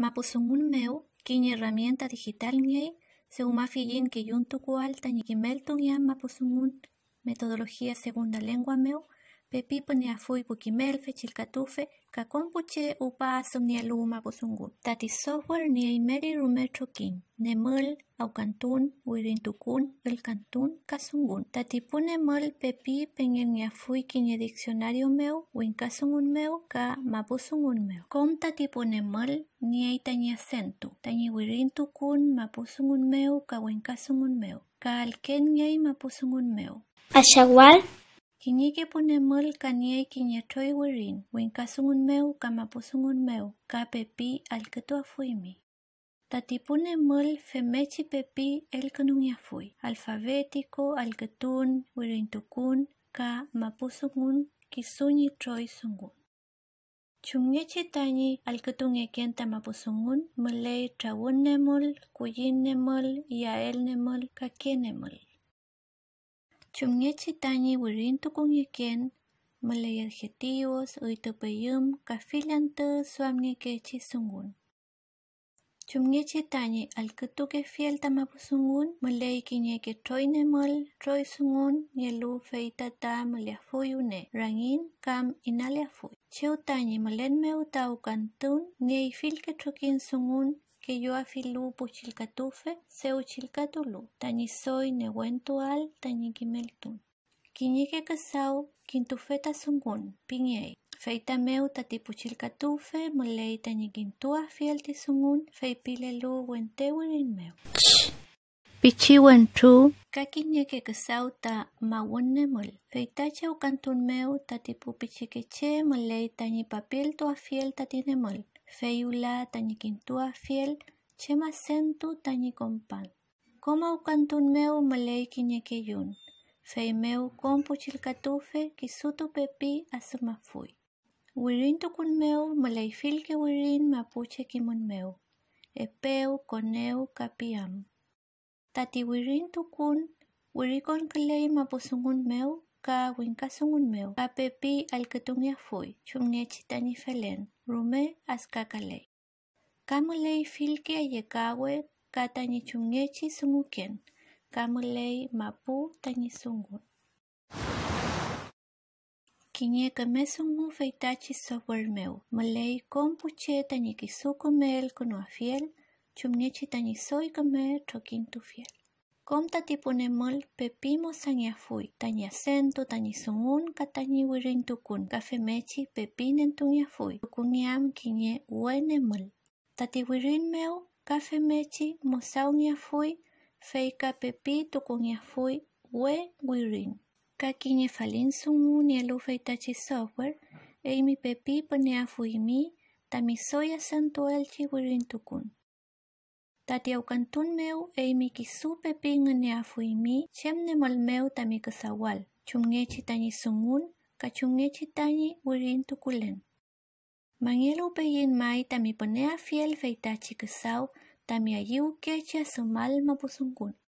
meu, quiñe herramienta digital según mafi que yuntu cualta ñiquimelton yan un metodología segunda lengua meu, pepipo ni afui pukimelfe chilcatufe kakompuche upa asum ni aluma busungu. Tati software ni au rumetrokin, nemul aucantun, el elcantun, kasungun. Tati punemul pepi pengen ni afui kiñe diccionario meu, un meu, ka mapusungun meu. Kom tati punemul ni eita ni acentu, tani maposungun mapusungun meu, ka winkasungun meu. Ka alken ni mapusungun meu. Ashawal Quiè pone mòl ka nièi ki je troi werin, when en ka son un meu m’a posson un meu, ka pepi al que tu a foi mi. Ta ti ponenemòl fem meci pepi el que non mi fui. alfabètico al que to were tocun cam’ possonmund ki songni troi songut. Chèche tangni al que to ekennta ma possongon, me lei tra un nemmol quelin nemòl e a el nemòl ca kennemmol. chúng Chúng nghe nghe ta ta tu phi phi sung tam cái Chumnyechi tani wirintu kung yiken, malay adjetivos uitopeyum kafilantu suamnike chisungun. Chumnyechi tani alkutuke fiel tamapusungun, malay kinyeke ta troisungun, yelu feitata maliafuyune, rangin kam inaliafuy. Cheu tani malenme utau kantun, nye filke sung sungun, que yo afilu puchilcatufe, tanisoy, tañisoy nehuentual, tañiquimeltun. Quiñique casau, quintufeta sungun, piñei. Feitameu tatipuchilcatufe, molei tañiquintua fielti sungun, feipilelu ta Pichiwen tu, kakiñeke meu tati feitacheu cantunmeu tatipupichiqueche, molei tañipapiltu afiel tatinemol. Fe ula tan ekin toa fiel, tche ma sento tangnikonpan. Kòma ou can to meu mei kinyeque jun. Fei meu kòmpu il ka tofe ki suto pepi a se ma foii. Werin tocun meuu, mei fil que werin m’a puche ki mon meo. e pèu konon neu capiam. Ta ti wirrin to kun, werikon que leii m’a pos un un meuu. ka winkasungun meu, ka pepi a fui, chumnia chitani felen, rume askakalei. Kamulei filki ayekawe ca tani chumniechi sunguken, camulei mapu tani sungun. Kinie kamesungu feitachi software meu, mulei kompuche tani kisuku mel kunuafiel, chumniechi tani trokin tu fiel. Comta tipunemol pepimo sangiafui, sumun, tañisumun, wirin tukun, cafemechi, pepinen kiñe tukuniam quiñe Tati Tatiwirin meu, cafemechi, mosauniafui, feika pepi tucuniafui, we wirin. falin sumun y software, eimi pepi mi tamisoya santuelchi wirin tukun. dat eu cantun meu e mi kisupe ping ne afuimi chemne mol meu tami kasawal chunge chitani sungun ka chunge chitani urin tukulen mangelo yin mai tami a fiel feitachi kasau tami ayu kecha sumal mapusungun